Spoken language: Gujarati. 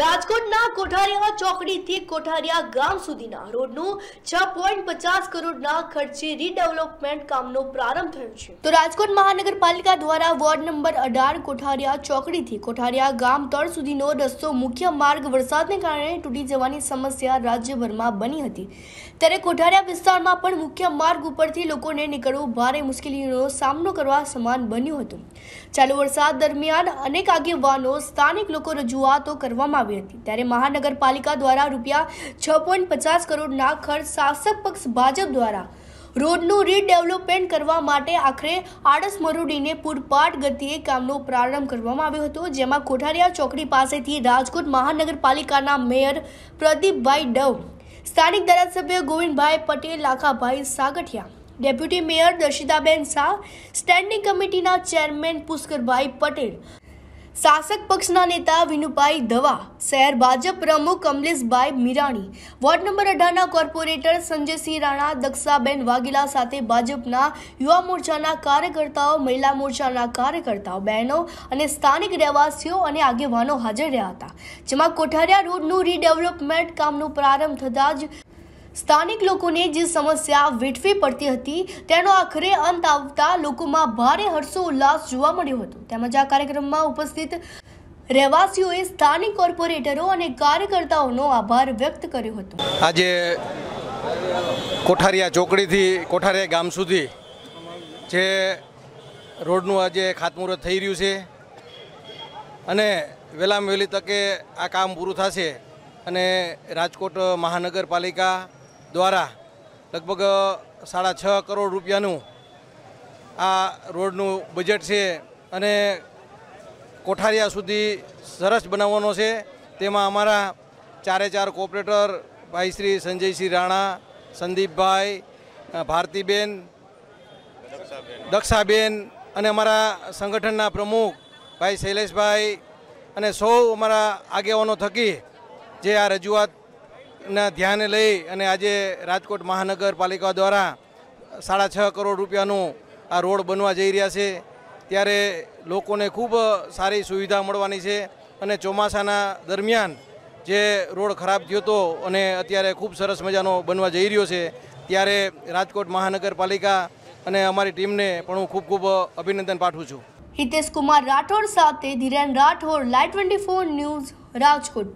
રાજકોટના કોઠારિયા ચોકડીથી કોઠારિયા ગામ સુધીના રોડનું છ પોઈન્ટ પચાસ કરોડના ખર્ચે રીડેવલપમેન્ટ કામનો પ્રારંભ થયો છે તો રાજકોટ મહાનગરપાલિકા દ્વારા વોર્ડ નંબર અઢાર કોઠારિયા ચોકડીથી કોઠારિયા ગામ ત્રણ સુધીનો રસ્તો મુખ્ય માર્ગ વરસાદને કારણે તૂટી જવાની સમસ્યા રાજ્યભરમાં બની હતી ત્યારે કોઠારિયા વિસ્તારમાં પણ મુખ્ય માર્ગ ઉપરથી લોકોને નીકળવું ભારે મુશ્કેલીનો સામનો કરવા સમાન બન્યું હતું ચાલુ વરસાદ દરમિયાન અનેક આગેવાનો સ્થાનિક લોકો રજૂઆતો કરવામાં આવી હતી ત્યારે મહાનગરપાલિકા દ્વારા રૂપિયા છ પોઈન્ટ પચાસ કરોડના ખર્ચ શાસક પક્ષ ભાજપ દ્વારા રોડનું રીડેવલપમેન્ટ કરવા માટે આખરે આડસ મરુડીને પૂરપાટ ગતિએ કામનો પ્રારંભ કરવામાં આવ્યો હતો જેમાં કોઠારિયા ચોકડી પાસેથી રાજકોટ મહાનગરપાલિકાના મેયર પ્રદીપભાઈ ડવ સ્થાનિક ધારાસભ્ય Govindbhai Patel Lakhabhai Sagathiya deputy mayor Darshitaben Shah standing કમિટીના ચેરમેન પુષ્કરભાઈ પટેલ શાસક પક્ષના નેતા વિનુભાઈ ધવા શહેર ભાજપ પ્રમુખ કમલેશભાઈ મીરાણી વોર્ડ નંબર અઢારના કોર્પોરેટર સંજયસિંહ રાણા દક્ષાબેન વાઘેલા સાથે ભાજપના યુવા મોરચાના કાર્યકર્તાઓ મહિલા મોરચાના કાર્યકર્તાઓ બહેનો અને સ્થાનિક રહેવાસીઓ અને આગેવાનો હાજર રહ્યા હતા જેમાં કોઠારિયા રોડનું રીડેવલપમેન્ટ કામનો પ્રારંભ થતાં જ સ્થાનિક લોકોને જે સમસ્યા વેઠવી પડતી હતી તેનો આખરે અંત આવતા લોકોમાં ભારે હર્ષો ઉલ્લાસ જોવા મળ્યો હતો તેમજ આ કાર્યક્રમમાં ઉપસ્થિત રહેવાસીઓએ સ્થાનિક કોર્પોરેટરો અને કાર્યકર્તાઓનો આભાર વ્યક્ત કર્યો હતો આજે કોઠારિયા ચોકડીથી કોઠારીયા ગામ સુધી જે રોડનું આજે ખાતમુહૂર્ત થઈ રહ્યું છે અને વહેલામાં વહેલી તકે આ કામ પૂરું થશે અને રાજકોટ મહાનગરપાલિકા દ્વારા લગભગ સાડા છ કરોડ રૂપિયાનું આ રોડનું બજેટ છે અને કોઠારિયા સુધી સરસ બનાવવાનો છે તેમાં અમારા ચારે ચાર કોઓપરેટર ભાઈ શ્રી સંજયસિંહ રાણા સંદીપભાઈ ભારતીબેન દક્ષાબેન અને અમારા સંગઠનના પ્રમુખ ભાઈ શૈલેષભાઈ અને સૌ અમારા આગેવાનો થકી જે આ રજૂઆત ના ધ્યાને લઈ અને આજે રાજકોટ મહાનગરપાલિકા દ્વારા સાડા છ કરોડ રૂપિયાનું આ રોડ બનવા જઈ રહ્યા છે ત્યારે લોકોને ખૂબ સારી સુવિધા મળવાની છે અને ચોમાસાના દરમિયાન જે રોડ ખરાબ થયો હતો અને અત્યારે ખૂબ સરસ મજાનો બનવા જઈ રહ્યો છે ત્યારે રાજકોટ મહાનગરપાલિકા અને અમારી ટીમને પણ હું ખૂબ ખૂબ અભિનંદન પાઠવું છું હિતેશ કુમાર રાઠોડ સાથે Dhiren Rathod live twenty four news Rajkot